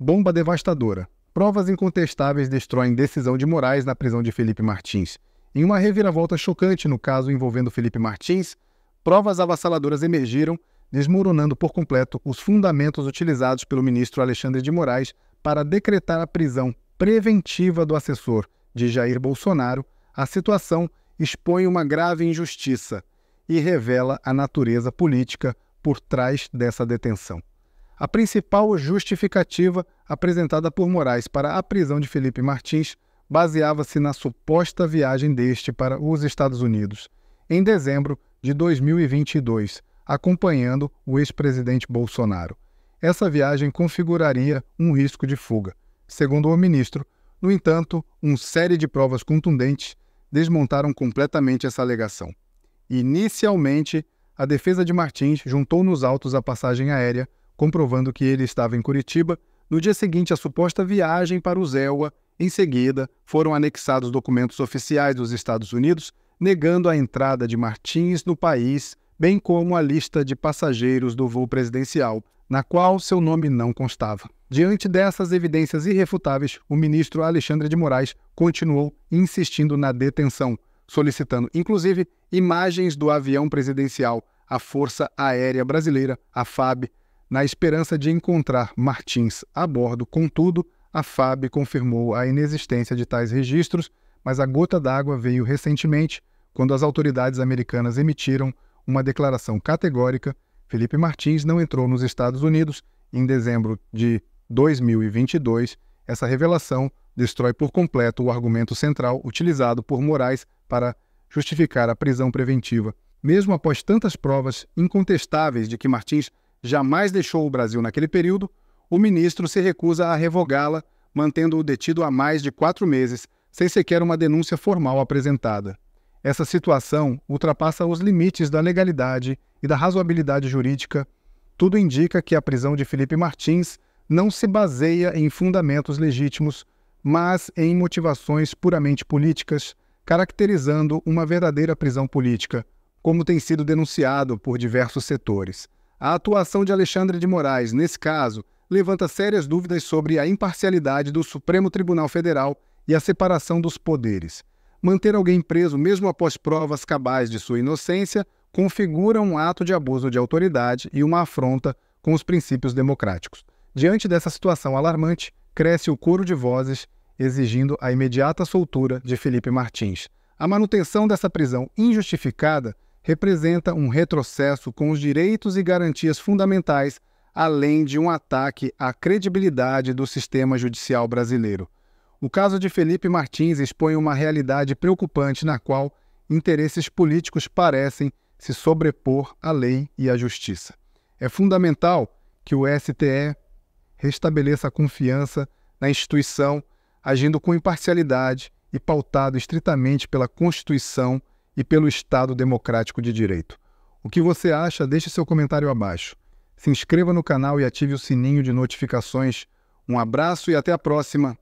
Bomba devastadora. Provas incontestáveis destroem decisão de Moraes na prisão de Felipe Martins. Em uma reviravolta chocante no caso envolvendo Felipe Martins, provas avassaladoras emergiram, desmoronando por completo os fundamentos utilizados pelo ministro Alexandre de Moraes para decretar a prisão preventiva do assessor de Jair Bolsonaro. A situação expõe uma grave injustiça e revela a natureza política por trás dessa detenção. A principal justificativa apresentada por Moraes para a prisão de Felipe Martins baseava-se na suposta viagem deste para os Estados Unidos em dezembro de 2022, acompanhando o ex-presidente Bolsonaro. Essa viagem configuraria um risco de fuga, segundo o ministro. No entanto, uma série de provas contundentes desmontaram completamente essa alegação. Inicialmente, a defesa de Martins juntou nos autos a passagem aérea comprovando que ele estava em Curitiba no dia seguinte à suposta viagem para o Zewa. Em seguida, foram anexados documentos oficiais dos Estados Unidos negando a entrada de Martins no país, bem como a lista de passageiros do voo presidencial, na qual seu nome não constava. Diante dessas evidências irrefutáveis, o ministro Alexandre de Moraes continuou insistindo na detenção, solicitando inclusive imagens do avião presidencial, a Força Aérea Brasileira, a FAB, na esperança de encontrar Martins a bordo, contudo, a FAB confirmou a inexistência de tais registros, mas a gota d'água veio recentemente, quando as autoridades americanas emitiram uma declaração categórica: Felipe Martins não entrou nos Estados Unidos em dezembro de 2022. Essa revelação destrói por completo o argumento central utilizado por Moraes para justificar a prisão preventiva. Mesmo após tantas provas incontestáveis de que Martins jamais deixou o Brasil naquele período, o ministro se recusa a revogá-la, mantendo-o detido há mais de quatro meses, sem sequer uma denúncia formal apresentada. Essa situação ultrapassa os limites da legalidade e da razoabilidade jurídica. Tudo indica que a prisão de Felipe Martins não se baseia em fundamentos legítimos, mas em motivações puramente políticas, caracterizando uma verdadeira prisão política, como tem sido denunciado por diversos setores. A atuação de Alexandre de Moraes, nesse caso, levanta sérias dúvidas sobre a imparcialidade do Supremo Tribunal Federal e a separação dos poderes. Manter alguém preso mesmo após provas cabais de sua inocência configura um ato de abuso de autoridade e uma afronta com os princípios democráticos. Diante dessa situação alarmante, cresce o coro de vozes exigindo a imediata soltura de Felipe Martins. A manutenção dessa prisão injustificada representa um retrocesso com os direitos e garantias fundamentais, além de um ataque à credibilidade do sistema judicial brasileiro. O caso de Felipe Martins expõe uma realidade preocupante na qual interesses políticos parecem se sobrepor à lei e à justiça. É fundamental que o STE restabeleça a confiança na instituição, agindo com imparcialidade e pautado estritamente pela Constituição e pelo Estado Democrático de Direito. O que você acha? Deixe seu comentário abaixo. Se inscreva no canal e ative o sininho de notificações. Um abraço e até a próxima!